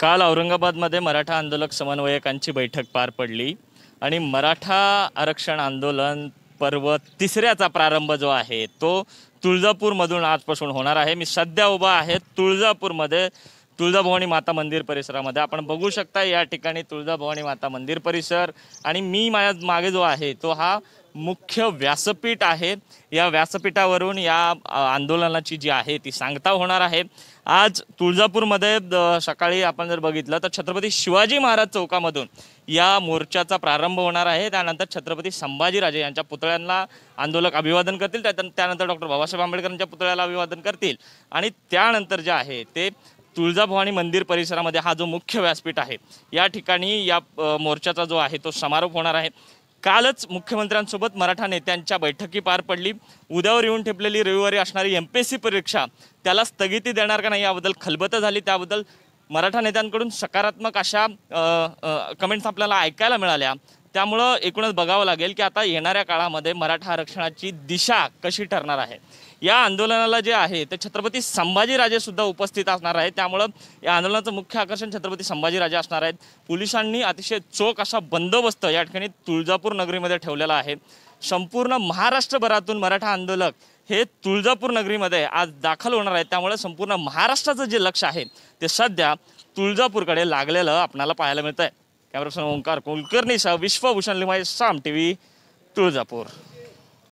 काल औरंगाबादमध्ये मराठा आंदोलक समन्वयकांची बैठक पार पडली आणि मराठा आरक्षण आंदोलन पर्व तिसऱ्याचा प्रारंभ जो आहे तो तुळजापूरमधून आजपासून होणार आहे मी सध्या उभा आहे तुळजापूरमध्ये तुळजाभवानी माता मंदिर परिसरामध्ये आपण बघू शकता या ठिकाणी तुळजाभवानी माता मंदिर परिसर आणि मी माझ्या मागे जो आहे तो हा मुख्य व्यासपीठ आहे या व्यासपीठावरून या आंदोलनाची जी आहे ती सांगता होणार आहे आज तुळजापूरमध्ये सकाळी आपण जर बघितलं तर छत्रपती शिवाजी महाराज चौकामधून या मोर्चाचा प्रारंभ होणार आहे त्यानंतर छत्रपती संभाजीराजे यांच्या पुतळ्यांना आंदोलक अभिवादन करतील त्यानंतर डॉक्टर बाबासाहेब आंबेडकरांच्या पुतळ्याला अभिवादन करतील आणि त्यानंतर जे आहे ते तुळजाभवानी मंदिर परिसरामध्ये हा जो मुख्य व्यासपीठ आहे या ठिकाणी या मोर्चाचा जो आहे तो समारोप होणार आहे कालच मुख्यमंत्र्यांसोबत मराठा नेत्यांच्या बैठकी पार पडली उद्यावर येऊन ठेपलेली रविवारी असणारी एम पी एस सी परीक्षा त्याला स्थगिती देणार का नाही याबद्दल खलबतं झाली त्याबद्दल मराठा नेत्यांकडून सकारात्मक अशा कमेंट्स आपल्याला ऐकायला मिळाल्या त्यामुळं एकूणच बघावं लागेल की आता येणाऱ्या काळामध्ये मराठा आरक्षणाची दिशा कशी ठरणार आहे या आंदोलनाला जे आहे ते छत्रपती संभाजीराजे सुद्धा उपस्थित असणार आहेत त्यामुळं या आंदोलनाचं मुख्य आकर्षण छत्रपती संभाजीराजे असणार आहेत पोलिसांनी अतिशय चोख असा बंदोबस्त या ठिकाणी तुळजापूर नगरीमध्ये ठेवलेला आहे संपूर्ण महाराष्ट्रभरातून मराठा आंदोलक हे तुळजापूर नगरीमध्ये आज दाखल होणार आहेत त्यामुळे संपूर्ण महाराष्ट्राचं जे लक्ष आहे ते सध्या तुळजापूरकडे लागलेलं आपणाला पाहायला मिळतं आहे कॅमेरा ओंकार कुलकर्णी सा विश्वभूषण लिमाय साम टी व्ही तुळजापूर